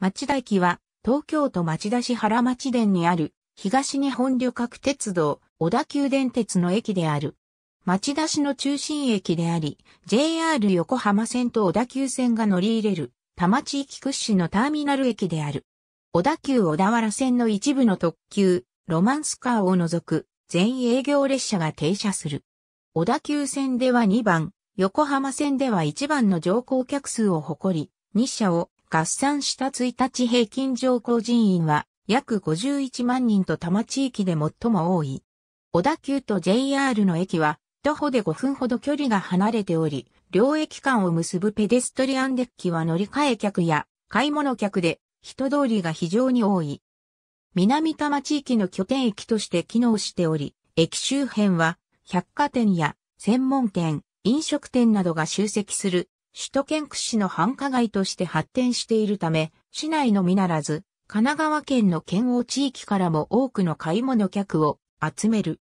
町田駅は、東京都町田市原町田にある、東日本旅客鉄道、小田急電鉄の駅である。町田市の中心駅であり、JR 横浜線と小田急線が乗り入れる、田町駅屈指のターミナル駅である。小田急小田原線の一部の特急、ロマンスカーを除く、全営業列車が停車する。小田急線では2番、横浜線では1番の乗降客数を誇り、2社を合算した1日平均上降人員は約51万人と多摩地域で最も多い。小田急と JR の駅は徒歩で5分ほど距離が離れており、両駅間を結ぶペデストリアンデッキは乗り換え客や買い物客で人通りが非常に多い。南多摩地域の拠点駅として機能しており、駅周辺は百貨店や専門店、飲食店などが集積する首都圏屈指の繁華街として発展しているため、市内のみならず、神奈川県の県央地域からも多くの買い物客を集める。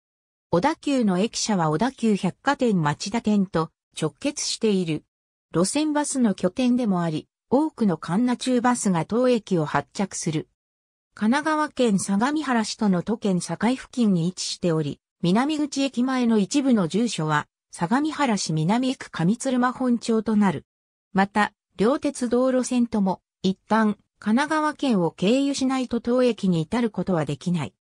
小田急の駅舎は小田急百貨店町田店と直結している。路線バスの拠点でもあり、多くの神奈中バスが当駅を発着する。神奈川県相模原市との都県境付近に位置しており、南口駅前の一部の住所は相模原市南区上鶴間本町となる。また、両鉄道路線とも、一旦、神奈川県を経由しないと当駅に至ることはできない。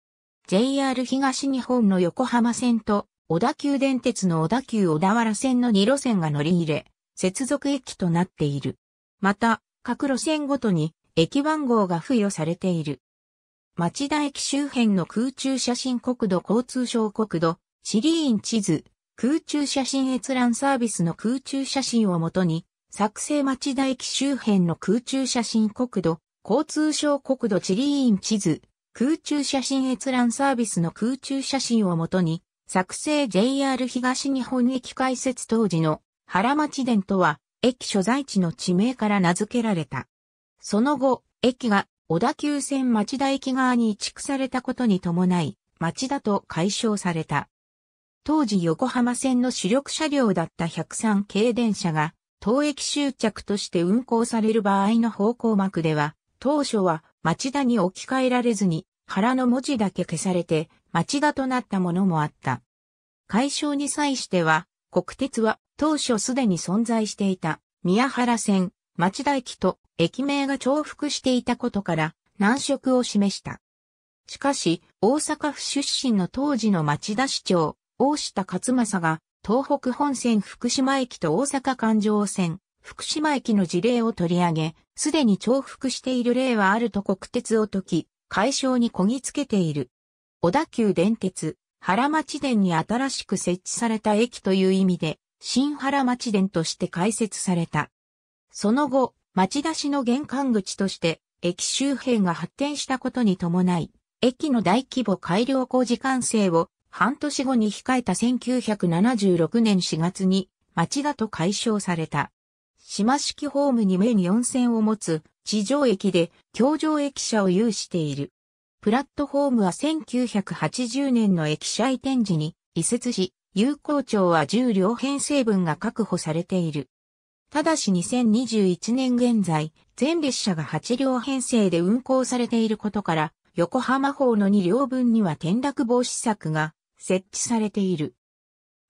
JR 東日本の横浜線と、小田急電鉄の小田急小田原線の2路線が乗り入れ、接続駅となっている。また、各路線ごとに駅番号が付与されている。町田駅周辺の空中写真国土交通省国土、シリーン地図、空中写真閲覧サービスの空中写真をもとに、作成町田駅周辺の空中写真国土、交通省国土地理院地図、空中写真閲覧サービスの空中写真をもとに、作成 JR 東日本駅開設当時の原町伝とは、駅所在地の地名から名付けられた。その後、駅が小田急線町田駅側に移築されたことに伴い、町田と解消された。当時横浜線の主力車両だった103系電車が、当駅終着として運行される場合の方向幕では、当初は町田に置き換えられずに、原の文字だけ消されて、町田となったものもあった。解消に際しては、国鉄は当初すでに存在していた宮原線、町田駅と駅名が重複していたことから難色を示した。しかし、大阪府出身の当時の町田市長、大下勝正が、東北本線福島駅と大阪環状線、福島駅の事例を取り上げ、すでに重複している例はあると国鉄を解き、解消にこぎつけている。小田急電鉄、原町電に新しく設置された駅という意味で、新原町電として開設された。その後、町出しの玄関口として、駅周辺が発展したことに伴い、駅の大規模改良工事完成を半年後に控えた1976年4月に町田と解消された。島式ホームにに4線を持つ地上駅で橋上駅舎を有している。プラットホームは1980年の駅舎移転時に移設し、有効庁は10両編成分が確保されている。ただし2021年現在、全列車が8両編成で運行されていることから、横浜方の2両分には転落防止策が設置されている。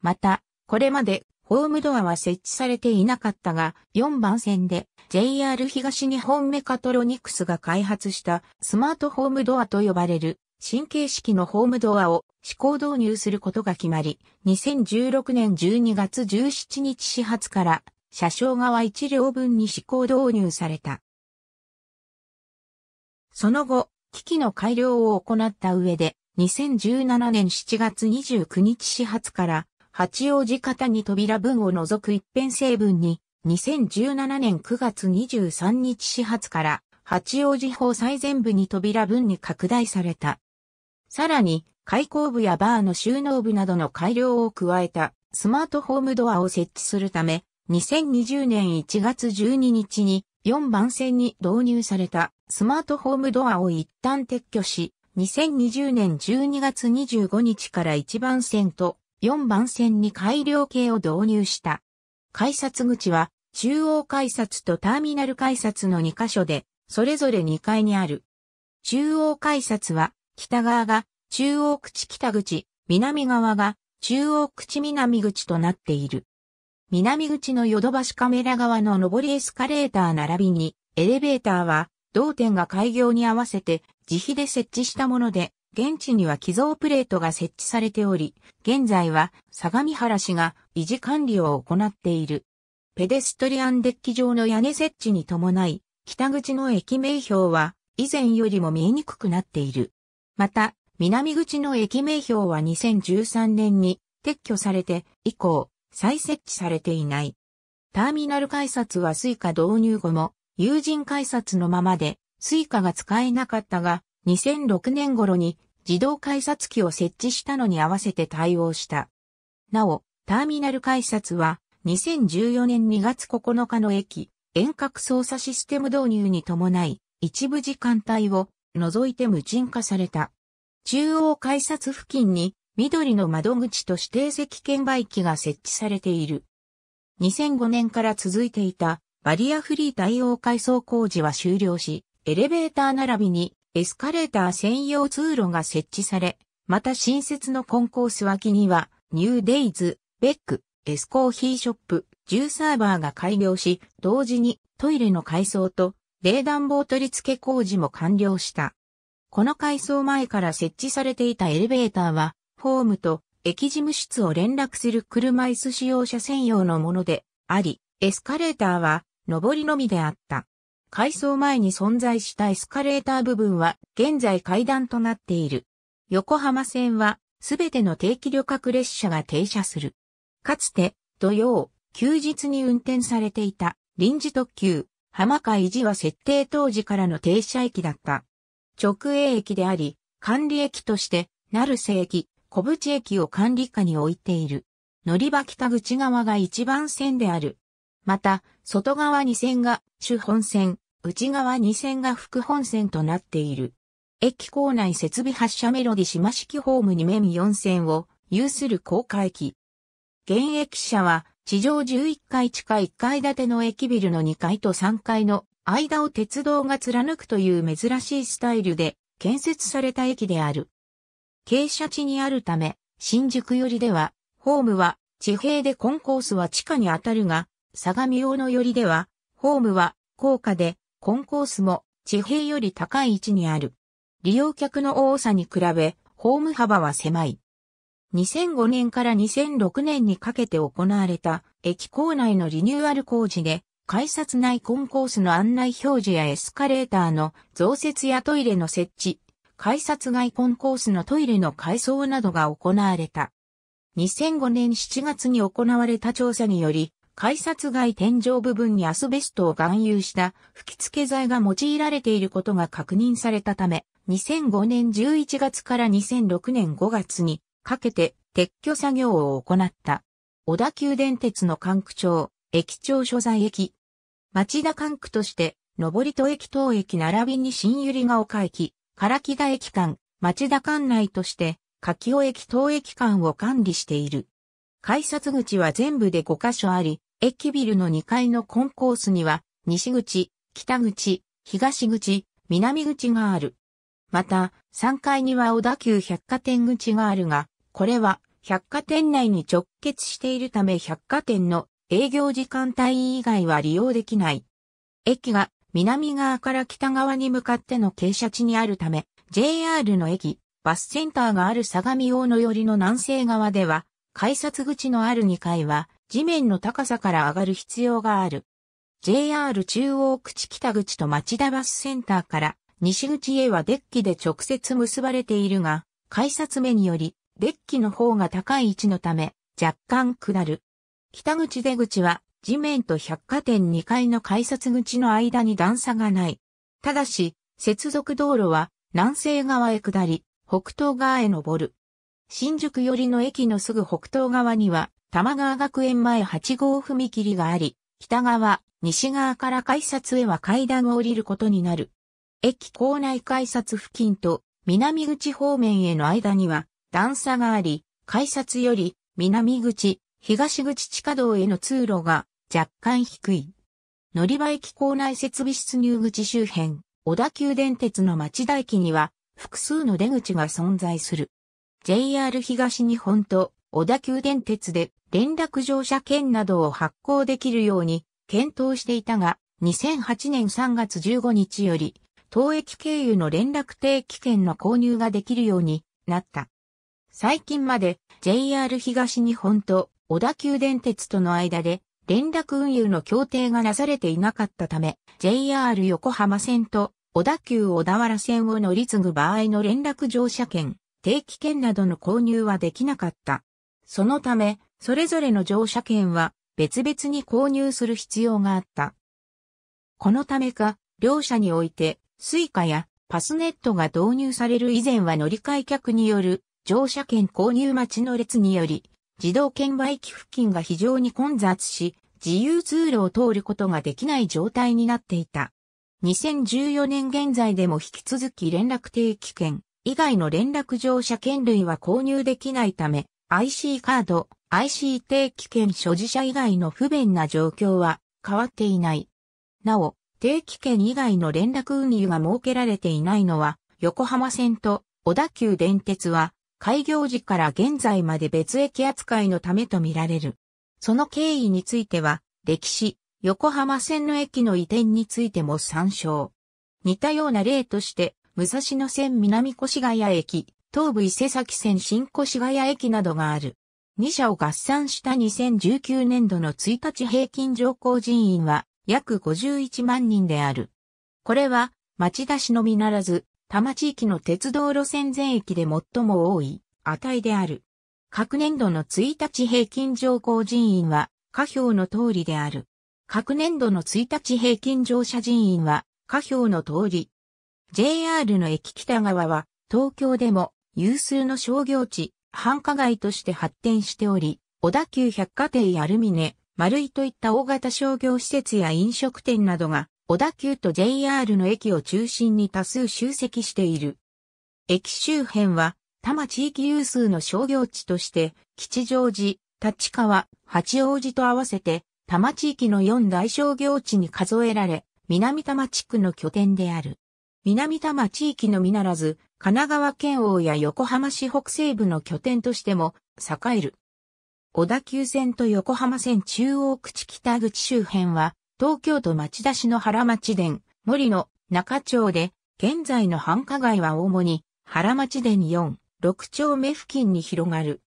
また、これまでホームドアは設置されていなかったが、4番線で JR 東日本メカトロニクスが開発したスマートホームドアと呼ばれる新形式のホームドアを試行導入することが決まり、2016年12月17日始発から車掌側1両分に試行導入された。その後、機器の改良を行った上で、2017年7月29日始発から八王子方に扉分を除く一辺成分に2017年9月23日始発から八王子法最前部に扉分に拡大された。さらに、開口部やバーの収納部などの改良を加えたスマートホームドアを設置するため、2020年1月12日に4番線に導入されたスマートホームドアを一旦撤去し、2020年12月25日から1番線と4番線に改良系を導入した。改札口は中央改札とターミナル改札の2箇所で、それぞれ2階にある。中央改札は北側が中央口北口、南側が中央口南口となっている。南口のヨドバシカメラ側の上りエスカレーター並びに、エレベーターは、同店が開業に合わせて自費で設置したもので、現地には寄贈プレートが設置されており、現在は相模原市が維持管理を行っている。ペデストリアンデッキ上の屋根設置に伴い、北口の駅名標は以前よりも見えにくくなっている。また、南口の駅名標は2013年に撤去されて以降、再設置されていない。ターミナル改札はスイカ導入後も、友人改札のままで追加が使えなかったが、2006年頃に自動改札機を設置したのに合わせて対応した。なお、ターミナル改札は2014年2月9日の駅、遠隔操作システム導入に伴い、一部時間帯を除いて無人化された。中央改札付近に緑の窓口と指定席券売機が設置されている。2005年から続いていたバリアフリー対応改装工事は終了し、エレベーター並びにエスカレーター専用通路が設置され、また新設のコンコース脇には、ニューデイズ、ベック、エスコーヒーショップ、ジューサーバーが開業し、同時にトイレの改装と冷暖房取り付け工事も完了した。この改装前から設置されていたエレベーターは、ホームと駅事務室を連絡する車椅子使用者専用のものであり、エスカレーターは上りのみであった。改装前に存在したエスカレーター部分は現在階段となっている。横浜線はすべての定期旅客列車が停車する。かつて土曜、休日に運転されていた臨時特急、浜海寺は設定当時からの停車駅だった。直営駅であり、管理駅として、成瀬駅、小淵駅を管理下に置いている。乗り場北口側が一番線である。また、外側に線が主本線、内側2線が副本線となっている。駅構内設備発車メロディ島式ホーム2面4線を有する高架駅。現駅舎は地上11階地下1階建ての駅ビルの2階と3階の間を鉄道が貫くという珍しいスタイルで建設された駅である。傾斜地にあるため、新宿寄りでは、ホームは地平でコンコースは地下にあたるが、相模大野寄りでは、ホームは高架でコンコースも地平より高い位置にある。利用客の多さに比べ、ホーム幅は狭い。2005年から2006年にかけて行われた駅構内のリニューアル工事で、改札内コンコースの案内表示やエスカレーターの増設やトイレの設置、改札外コンコースのトイレの改装などが行われた。2005年7月に行われた調査により、改札外天井部分にアスベストを含有した吹き付け剤が用いられていることが確認されたため、2005年11月から2006年5月にかけて撤去作業を行った。小田急電鉄の管区長、駅長所在駅。町田管区として、上戸駅等駅並びに新百合ヶ丘駅、唐木田駅間、町田管内として、柿尾駅等駅間を管理している。改札口は全部で5カ所あり、駅ビルの2階のコンコースには、西口、北口、東口、南口がある。また、3階には小田急百貨店口があるが、これは百貨店内に直結しているため百貨店の営業時間帯以外は利用できない。駅が南側から北側に向かっての傾斜地にあるため、JR の駅、バスセンターがある相模大野寄りの南西側では、改札口のある2階は、地面の高さから上がる必要がある。JR 中央口北口と町田バスセンターから西口へはデッキで直接結ばれているが、改札目によりデッキの方が高い位置のため若干下る。北口出口は地面と百貨店2階の改札口の間に段差がない。ただし、接続道路は南西側へ下り、北東側へ登る。新宿寄りの駅のすぐ北東側には、玉川学園前8号踏切があり、北側、西側から改札へは階段を降りることになる。駅構内改札付近と南口方面への間には段差があり、改札より南口、東口地下道への通路が若干低い。乗り場駅構内設備室入口周辺、小田急電鉄の町田駅には複数の出口が存在する。JR 東日本と小田急電鉄で連絡乗車券などを発行できるように検討していたが、2008年3月15日より、当駅経由の連絡定期券の購入ができるようになった。最近まで JR 東日本と小田急電鉄との間で連絡運輸の協定がなされていなかったため、JR 横浜線と小田急小田原線を乗り継ぐ場合の連絡乗車券定期券などの購入はできなかった。そのため、それぞれの乗車券は別々に購入する必要があった。このためか、両社において、スイカやパスネットが導入される以前は乗り換え客による乗車券購入待ちの列により、自動券売機付近が非常に混雑し、自由通路を通ることができない状態になっていた。2014年現在でも引き続き連絡定期券、以外の連絡乗車券類は購入できないため、IC カード、IC 定期券所持者以外の不便な状況は変わっていない。なお、定期券以外の連絡運輸が設けられていないのは、横浜線と小田急電鉄は、開業時から現在まで別駅扱いのためとみられる。その経緯については、歴史、横浜線の駅の移転についても参照。似たような例として、武蔵野線南越谷駅、東武伊勢崎線新越谷駅などがある。2社を合算した2019年度の1日平均乗降人員は約51万人である。これは町田市のみならず、多摩地域の鉄道路線全域で最も多い値である。各年度の1日平均乗降人員は下表の通りである。各年度の1日平均乗車人員は下表の通り、JR の駅北側は東京でも有数の商業地、繁華街として発展しており、小田急百貨店やルミネ、丸井といった大型商業施設や飲食店などが、小田急と JR の駅を中心に多数集積している。駅周辺は、多摩地域有数の商業地として、吉祥寺、立川、八王子と合わせて、多摩地域の4大商業地に数えられ、南多摩地区の拠点である。南多摩地域のみならず、神奈川県央や横浜市北西部の拠点としても栄える。小田急線と横浜線中央口北口周辺は、東京都町田市の原町殿、森の中町で、現在の繁華街は主に原町殿4、6丁目付近に広がる。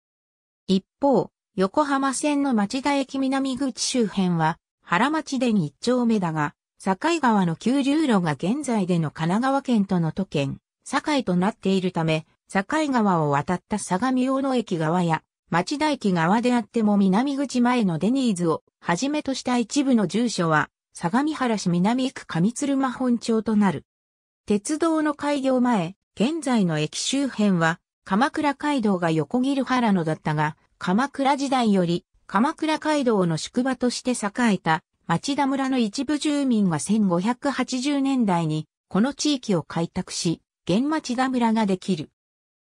一方、横浜線の町田駅南口周辺は原町殿1丁目だが、境川の九流路が現在での神奈川県との都県、境となっているため、境川を渡った相模大野駅側や、町田駅側であっても南口前のデニーズをはじめとした一部の住所は、相模原市南区上鶴間本町となる。鉄道の開業前、現在の駅周辺は、鎌倉街道が横切る原野だったが、鎌倉時代より、鎌倉街道の宿場として栄えた町田村の一部住民は1580年代にこの地域を開拓し、現町田村ができる。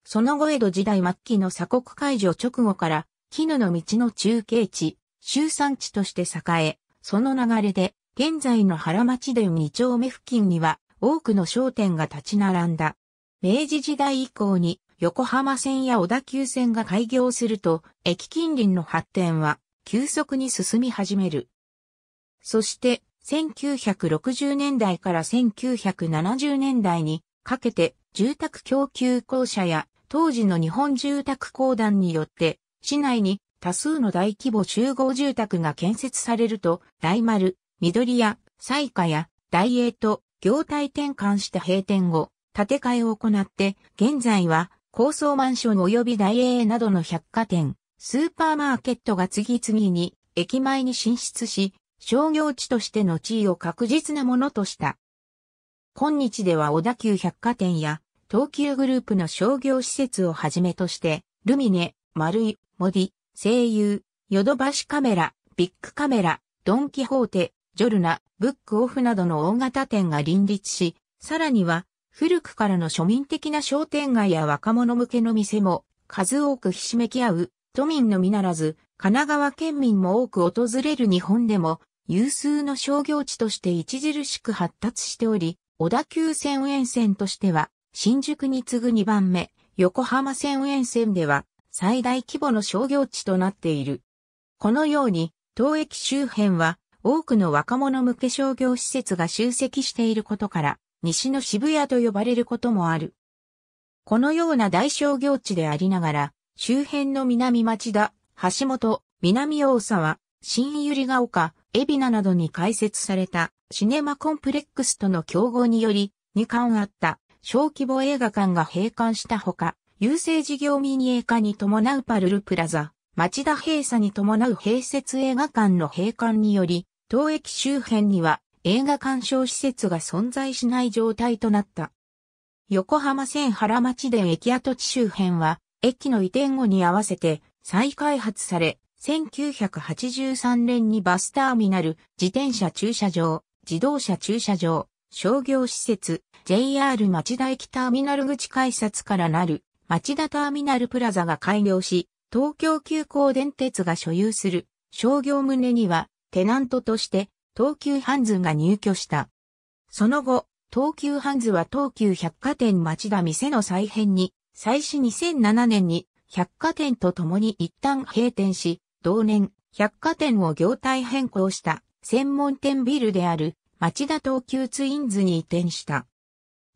その後江戸時代末期の鎖国解除直後から、絹の道の中継地、集産地として栄え、その流れで、現在の原町で2丁目付近には、多くの商店が立ち並んだ。明治時代以降に、横浜線や小田急線が開業すると、駅近隣の発展は、急速に進み始める。そして、1960年代から1970年代にかけて住宅供給公社や当時の日本住宅公団によって市内に多数の大規模集合住宅が建設されると大丸、緑屋、彩花や大英と業態転換した閉店後、建て替えを行って現在は高層マンション及び大英などの百貨店、スーパーマーケットが次々に駅前に進出し、商業地としての地位を確実なものとした。今日では小田急百貨店や東急グループの商業施設をはじめとして、ルミネ、丸井、ィ、声優、ヨドバシカメラ、ビッグカメラ、ドンキホーテ、ジョルナ、ブックオフなどの大型店が林立し、さらには古くからの庶民的な商店街や若者向けの店も数多くひしめき合う、都民のみならず、神奈川県民も多く訪れる日本でも、有数の商業地として著しく発達しており、小田急線沿線としては、新宿に次ぐ2番目、横浜線沿線では、最大規模の商業地となっている。このように、当駅周辺は、多くの若者向け商業施設が集積していることから、西の渋谷と呼ばれることもある。このような大商業地でありながら、周辺の南町田、橋本、南大沢、新百合ヶ丘、海老名などに開設されたシネマコンプレックスとの競合により、2館あった小規模映画館が閉館したほか、郵政事業民営化に伴うパルルプラザ、町田閉鎖に伴う併設映画館の閉館により、当駅周辺には映画鑑賞施設が存在しない状態となった。横浜線原町田駅跡地周辺は、駅の移転後に合わせて再開発され、1983年にバスターミナル、自転車駐車場、自動車駐車場、商業施設、JR 町田駅ターミナル口改札からなる町田ターミナルプラザが開業し、東京急行電鉄が所有する商業棟にはテナントとして東急ハンズが入居した。その後、東急ハンズは東急百貨店町田店の再編に、再始2007年に百貨店と共に一旦閉店し、同年、百貨店を業態変更した専門店ビルである町田東急ツインズに移転した。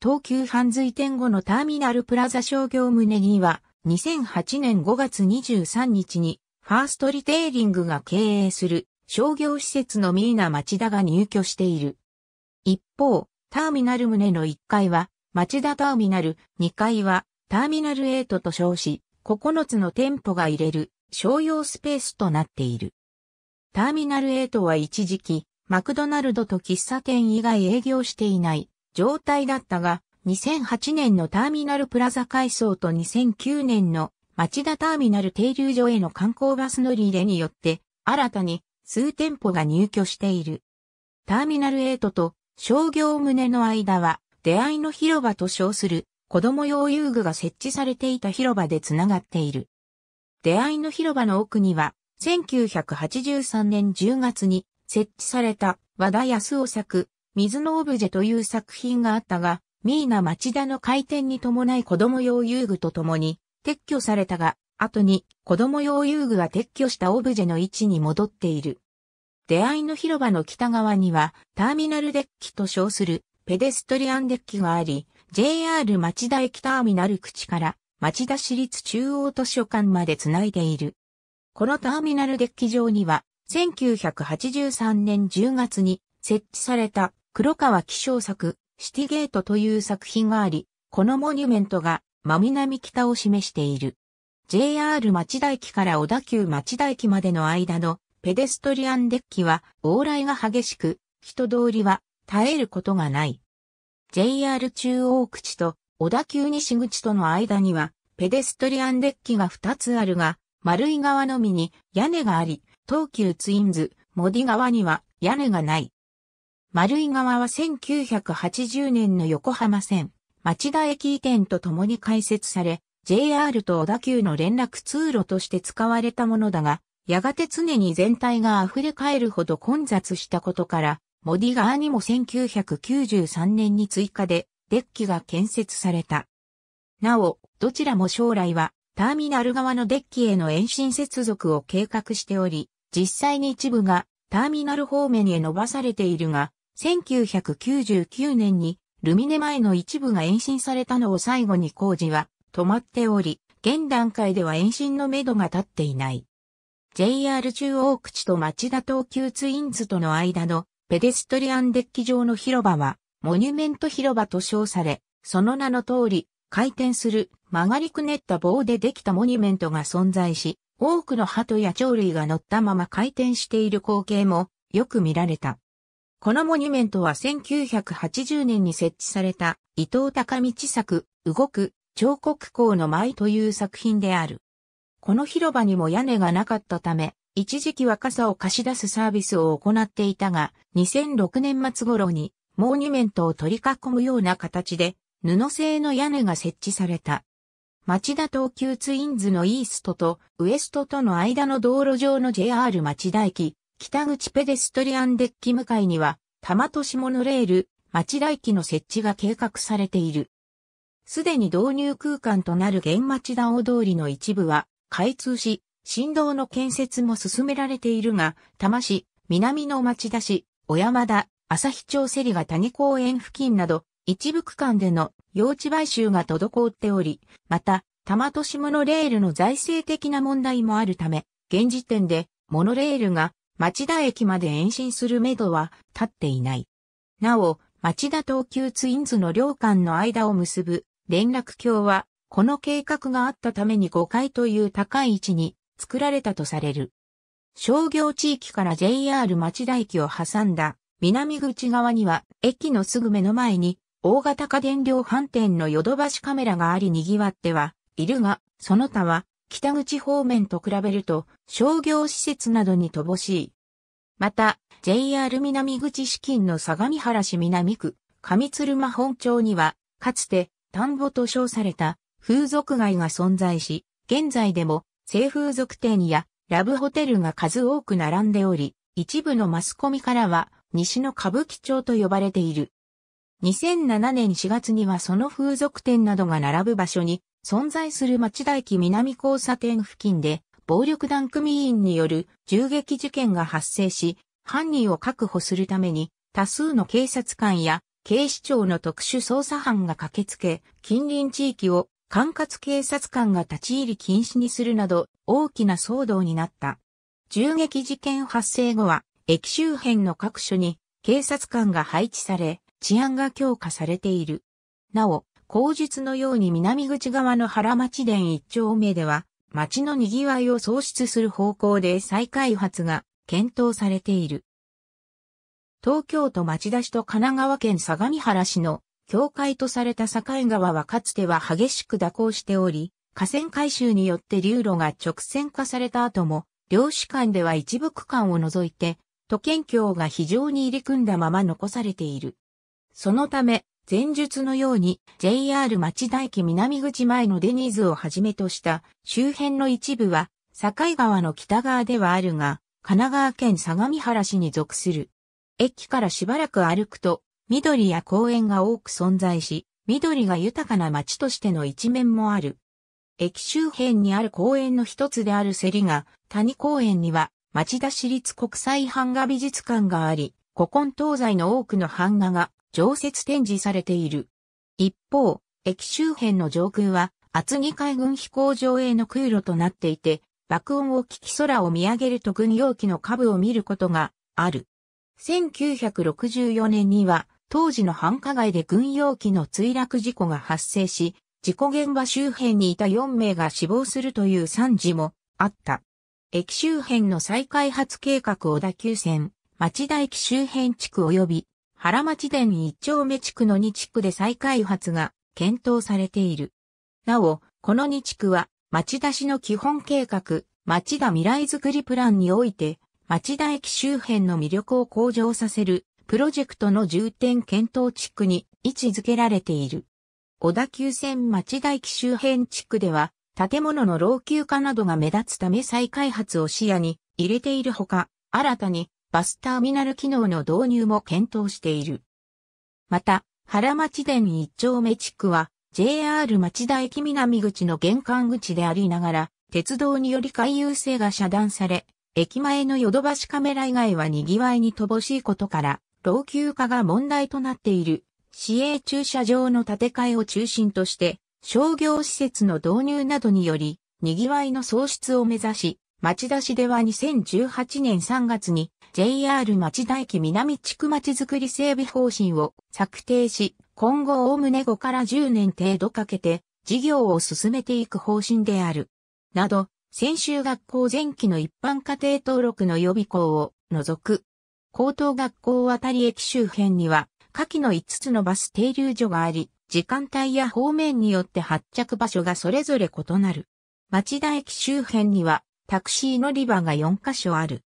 東急半随店後のターミナルプラザ商業棟には2008年5月23日にファーストリテイリングが経営する商業施設のミーナ町田が入居している。一方、ターミナル棟の1階は町田ターミナル、2階はターミナル8と称し、9つの店舗が入れる商用スペースとなっている。ターミナル8は一時期、マクドナルドと喫茶店以外営業していない状態だったが、2008年のターミナルプラザ改装と2009年の町田ターミナル停留所への観光バス乗り入れによって、新たに数店舗が入居している。ターミナル8と商業棟の間は、出会いの広場と称する子供用遊具が設置されていた広場でつながっている。出会いの広場の奥には、1983年10月に設置された和田康夫作、水のオブジェという作品があったが、ミーナ町田の開店に伴い子供用遊具と共に撤去されたが、後に子供用遊具が撤去したオブジェの位置に戻っている。出会いの広場の北側にはターミナルデッキと称するペデストリアンデッキがあり、JR 町田駅ターミナル口から町田市立中央図書館までつないでいる。このターミナルデッキ上には、1983年10月に設置された黒川気象作、シティゲートという作品があり、このモニュメントが真南北を示している。JR 町田駅から小田急町田駅までの間のペデストリアンデッキは往来が激しく、人通りは絶えることがない。JR 中央口と小田急西口との間には、ペデストリアンデッキが2つあるが、丸井側のみに屋根があり、東急ツインズ、モディ側には屋根がない。丸井側は1980年の横浜線、町田駅移転とともに開設され、JR と小田急の連絡通路として使われたものだが、やがて常に全体が溢れ返るほど混雑したことから、モディ側にも1993年に追加でデッキが建設された。なお、どちらも将来はターミナル側のデッキへの延伸接続を計画しており、実際に一部がターミナル方面へ伸ばされているが、1999年にルミネ前の一部が延伸されたのを最後に工事は止まっており、現段階では延伸のめどが立っていない。JR 中央口と町田東急ツインズとの間のペデストリアンデッキ上の広場はモニュメント広場と称され、その名の通り、回転する曲がりくねった棒でできたモニュメントが存在し、多くの鳩や鳥類が乗ったまま回転している光景もよく見られた。このモニュメントは1980年に設置された伊藤隆道作、動く、彫刻工の舞という作品である。この広場にも屋根がなかったため、一時期は傘を貸し出すサービスを行っていたが、2006年末頃にモーニュメントを取り囲むような形で、布製の屋根が設置された。町田東急ツインズのイーストとウエストとの間の道路上の JR 町田駅、北口ペデストリアンデッキ向かいには、玉都市モノレール、町田駅の設置が計画されている。すでに導入空間となる現町田大通りの一部は開通し、振動の建設も進められているが、多摩市、南の町田市、小山田、旭町セリが谷公園付近など、一部区間での用地買収が滞っており、また、多摩都市モノレールの財政的な問題もあるため、現時点でモノレールが町田駅まで延伸するめどは立っていない。なお、町田東急ツインズの両間の間を結ぶ連絡橋は、この計画があったために5階という高い位置に作られたとされる。商業地域から JR 町田駅を挟んだ南口側には、駅のすぐ目の前に、大型家電量販店のヨドバシカメラがあり賑わっては、いるが、その他は、北口方面と比べると、商業施設などに乏しい。また、JR 南口資金の相模原市南区、上鶴間本町には、かつて、田んぼと称された、風俗街が存在し、現在でも、性風俗店や、ラブホテルが数多く並んでおり、一部のマスコミからは、西の歌舞伎町と呼ばれている。2007年4月にはその風俗店などが並ぶ場所に存在する町田駅南交差点付近で暴力団組員による銃撃事件が発生し、犯人を確保するために多数の警察官や警視庁の特殊捜査班が駆けつけ、近隣地域を管轄警察官が立ち入り禁止にするなど大きな騒動になった。銃撃事件発生後は駅周辺の各所に警察官が配置され、治安が強化されている。なお、口述のように南口側の原町田一丁目では、町の賑わいを創出する方向で再開発が検討されている。東京都町田市と神奈川県相模原市の境界とされた境川はかつては激しく蛇行しており、河川改修によって流路が直線化された後も、漁師間では一部区間を除いて都県境が非常に入り組んだまま残されている。そのため、前述のように JR 町田駅南口前のデニーズをはじめとした周辺の一部は境川の北側ではあるが、神奈川県相模原市に属する。駅からしばらく歩くと、緑や公園が多く存在し、緑が豊かな町としての一面もある。駅周辺にある公園の一つであるセりが、谷公園には町田市立国際版画美術館があり、古今東西の多くの版画が常設展示されている。一方、駅周辺の上空は厚木海軍飛行場への空路となっていて、爆音を聞き空を見上げると軍用機の下部を見ることがある。1964年には当時の繁華街で軍用機の墜落事故が発生し、事故現場周辺にいた4名が死亡するという惨事もあった。駅周辺の再開発計画小田急線、町田駅周辺地区及び原町田一丁目地区の2地区で再開発が検討されている。なお、この2地区は町田市の基本計画、町田未来づくりプランにおいて、町田駅周辺の魅力を向上させるプロジェクトの重点検討地区に位置づけられている。小田急線町田駅周辺地区では、建物の老朽化などが目立つため再開発を視野に入れているほか、新たにバスターミナル機能の導入も検討している。また、原町田一丁目地区は JR 町田駅南口の玄関口でありながら、鉄道により回遊性が遮断され、駅前のヨドバシカメラ以外は賑わいに乏しいことから、老朽化が問題となっている、市営駐車場の建て替えを中心として、商業施設の導入などにより、賑わいの創出を目指し、町田市では2018年3月に JR 町田駅南地区町づくり整備方針を策定し、今後おおむね5から10年程度かけて事業を進めていく方針である。など、専修学校前期の一般家庭登録の予備校を除く、高等学校あたり駅周辺には、下記の5つのバス停留所があり、時間帯や方面によって発着場所がそれぞれ異なる。町田駅周辺にはタクシー乗り場が4カ所ある。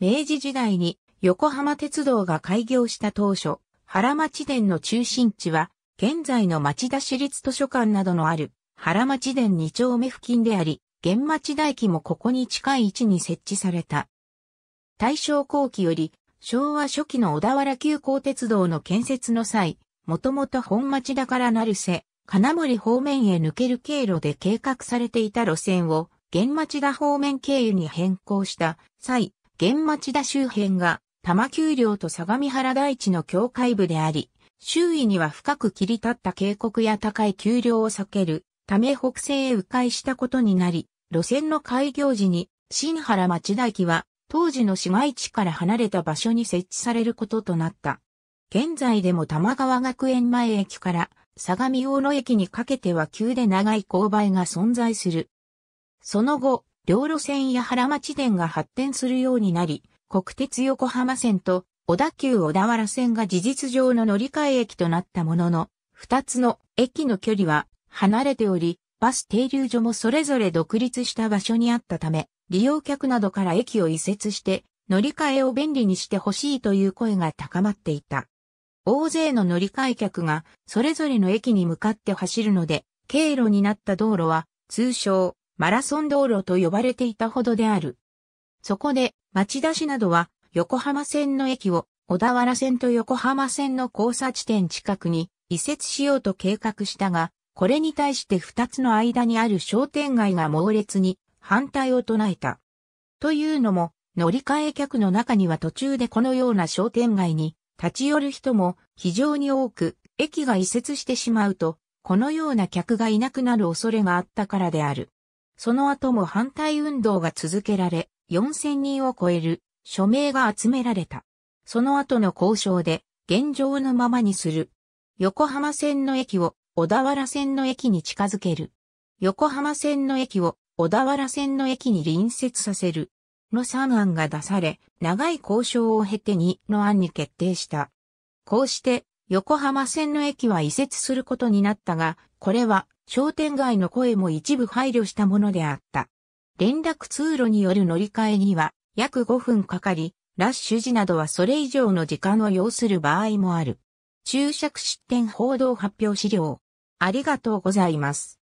明治時代に横浜鉄道が開業した当初、原町田の中心地は現在の町田市立図書館などのある原町田2丁目付近であり、現町田駅もここに近い位置に設置された。大正後期より昭和初期の小田原急行鉄道の建設の際、もともと本町田から成瀬、金森方面へ抜ける経路で計画されていた路線を、現町田方面経由に変更した際、現町田周辺が多摩丘陵と相模原大地の境界部であり、周囲には深く切り立った渓谷や高い丘陵を避けるため北西へ迂回したことになり、路線の開業時に新原町田駅は当時の市街地から離れた場所に設置されることとなった。現在でも玉川学園前駅から相模大野駅にかけては急で長い勾配が存在する。その後、両路線や原町電が発展するようになり、国鉄横浜線と小田急小田原線が事実上の乗り換え駅となったものの、二つの駅の距離は離れており、バス停留所もそれぞれ独立した場所にあったため、利用客などから駅を移設して乗り換えを便利にしてほしいという声が高まっていた。大勢の乗り換え客がそれぞれの駅に向かって走るので、経路になった道路は通称マラソン道路と呼ばれていたほどである。そこで町田市などは横浜線の駅を小田原線と横浜線の交差地点近くに移設しようと計画したが、これに対して2つの間にある商店街が猛烈に反対を唱えた。というのも、乗り換え客の中には途中でこのような商店街に立ち寄る人も非常に多く、駅が移設してしまうと、このような客がいなくなる恐れがあったからである。その後も反対運動が続けられ、4000人を超える署名が集められた。その後の交渉で、現状のままにする。横浜線の駅を小田原線の駅に近づける。横浜線の駅を小田原線の駅に隣接させる。の3案が出され、長い交渉を経て2の案に決定した。こうして、横浜線の駅は移設することになったが、これは商店街の声も一部配慮したものであった。連絡通路による乗り換えには約5分かかり、ラッシュ時などはそれ以上の時間を要する場合もある。注釈出展報道発表資料。ありがとうございます。